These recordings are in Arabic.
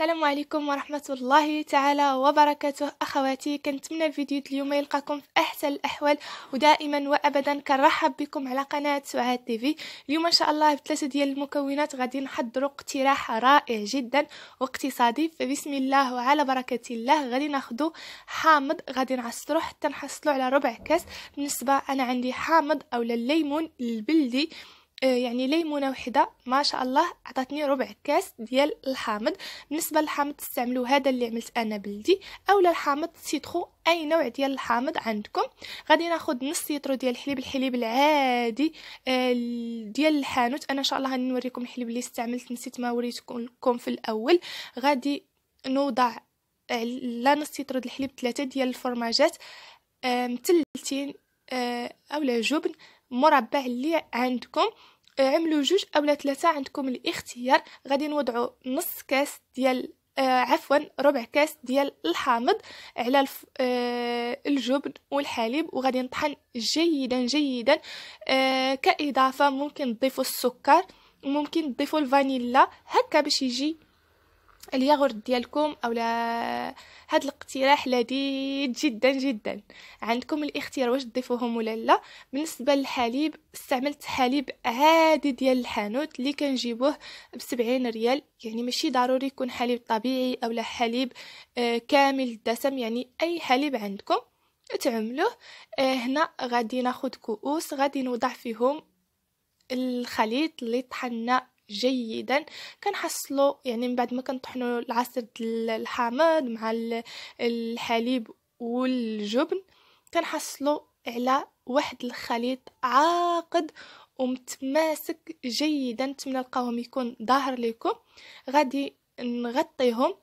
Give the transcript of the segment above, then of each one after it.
السلام عليكم ورحمة الله تعالى وبركاته أخواتي كنتمنى فيديو اليوم يلقاكم في أحسن الأحوال ودائما وأبدا كنرحب بكم على قناة سعاد تيفي اليوم إن شاء الله بثلاثة ديال المكونات غادي نحضروا اقتراح رائع جدا واقتصادي فبسم الله وعلى بركة الله غادي ناخدو حامض غادي نعصرو حتى نحصلو على ربع كاس بالنسبة أنا عندي حامض أو الليمون البلدي آه، يعني ليمونه وحده ما شاء الله عطاتني ربع كاس ديال الحامض بالنسبه للحامض تستعملوا هذا اللي عملت انا بلدي اولا الحامض سيترو اي نوع ديال الحامض عندكم غادي ناخذ نص لتر ديال الحليب الحليب العادي آه، ديال الحانوت انا ان شاء الله غنوريكم الحليب اللي استعملت نسيت ما وريتكم في الاول غادي نوضع لا نص لتر الحليب ثلاثه ديال الفرماجات آه، مثلتين آه، أو جبن مربع اللي عندكم آه، عملوا جوج أو ثلاثة عندكم الاختيار غادي نوضعوا نص كاس ديال آه، عفوا ربع كاس ديال الحامض على الف... آه الجبن والحليب وغادي نطحن جيدا جيدا آه كإضافة ممكن تضيفوا السكر ممكن تضيفوا الفانيلا هكا باش يجي الياغورت ديالكم اولا هذا الاقتراح لذيذ جدا جدا عندكم الاختيار واش تضيفوهم ولا لا بالنسبه للحليب استعملت حليب عادي ديال الحانوت اللي كنجيبوه ب 70 ريال يعني ماشي ضروري يكون حليب طبيعي اولا حليب آه، كامل الدسم يعني اي حليب عندكم تعملوه آه، هنا غادي ناخد كؤوس غادي نوضع فيهم الخليط اللي طحنا جيدا كنحصلو يعني من بعد ما كنطحنو العصير الحامض مع الحليب والجبن كنحصلو على واحد الخليط عاقد ومتماسك جيدا نتمنى نلقاهم يكون ظاهر لكم غادي نغطيهم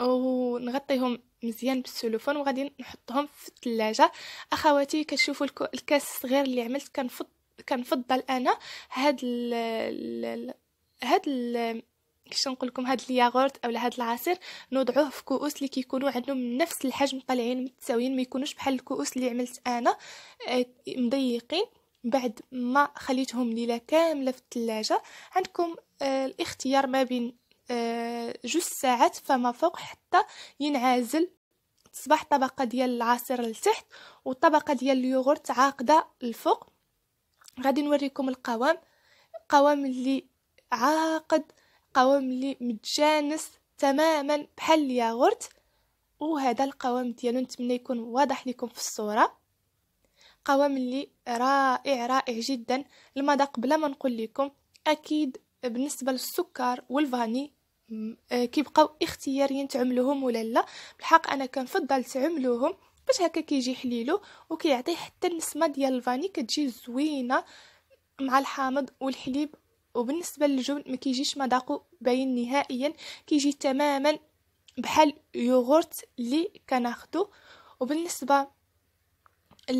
ونغطيهم مزيان بالسلوفون وغادي نحطهم في الثلاجه اخواتي كتشوفوا الكاس الصغير اللي عملت كنفض كنفضل انا هاد ال هاد ال كيفاش نقول لكم هاد الياغورت اولا هاد العصير نوضعوه في كؤوس اللي كيكونوا عندهم نفس الحجم طالعين متساويين ما يكونوش بحال الكؤوس اللي عملت انا آه، مضيقين بعد ما خليتهم ليله كامله في الثلاجه عندكم آه، الاختيار ما بين آه، جوج ساعات فما فوق حتى ينعزل تصبح طبقه ديال العصير لتحت والطبقه ديال اليوغورت عاقده الفوق غادي نوريكم القوام قوام اللي عاقد قوام اللي متجانس تماما بحال الياغورت وهذا القوام ديالو نتمنى يكون واضح لكم في الصوره قوام اللي رائع رائع جدا المذاق بلا ما نقول لكم اكيد بالنسبه للسكر والفاني آه، كيبقاو اختياريين تعملوهم ولا لا بالحق انا كنفضل تعملوهم باش هكا كيجي حليلو وكيعطي حتى النسمه ديال الفاني كتجي زوينه مع الحامض والحليب وبالنسبه للجبن ما كيجيش مذاقو باين نهائيا كيجي تماما بحال يوغورت اللي كناخدو وبالنسبه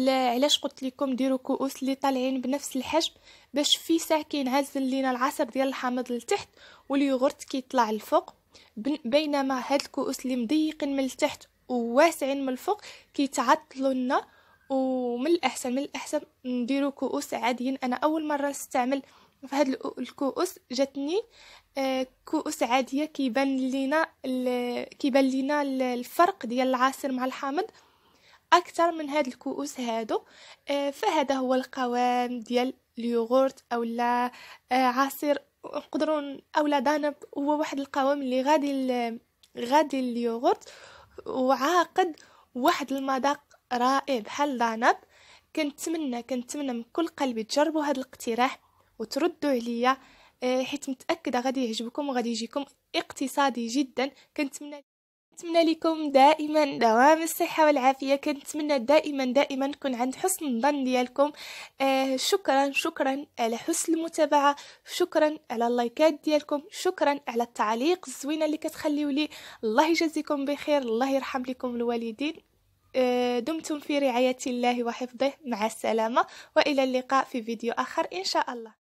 علاش قلت لكم ديروا كؤوس اللي طالعين بنفس الحجم باش في ساعه كينعزل لينا العصب ديال الحامض لتحت واليوغورت كيطلع الفوق بينما هاد الكؤوس اللي مضيقين من التحت وواسعين من الفوق كيتعطلوا لنا ومن الاحسن من الاحسن نديرو كؤوس عاديين انا اول مره نستعمل في هاد الكؤوس جاتني آه، كؤوس عاديه كيبان لينا كيبان لينا الفرق ديال العصير مع الحامض اكثر من هاد الكؤوس هادو آه، فهذا هو القوام ديال اليوغورت اولا آه، عصير نقدروا اولا دانب هو واحد القوام اللي غادي غادي اليوغورت وعاقد واحد المذاق رائع بحال العنب كنتمنى كنتمنى من كل قلبي تجربوا هذا الاقتراح وتردوا عليا إيه، حيت متاكده غادي يعجبكم وغادي يجيكم اقتصادي جدا كنتمنى نتمنى لكم دائما دوام الصحه والعافيه كنتمنى دائما دائما نكون عند حسن الظن ديالكم آه شكرا شكرا على حسن المتابعه شكرا على اللايكات ديالكم شكرا على التعليق الزوينه اللي كتخليوا لي الله يجازيكم بخير الله يرحم لكم الوالدين آه دمتم في رعايه الله وحفظه مع السلامه والى اللقاء في فيديو اخر ان شاء الله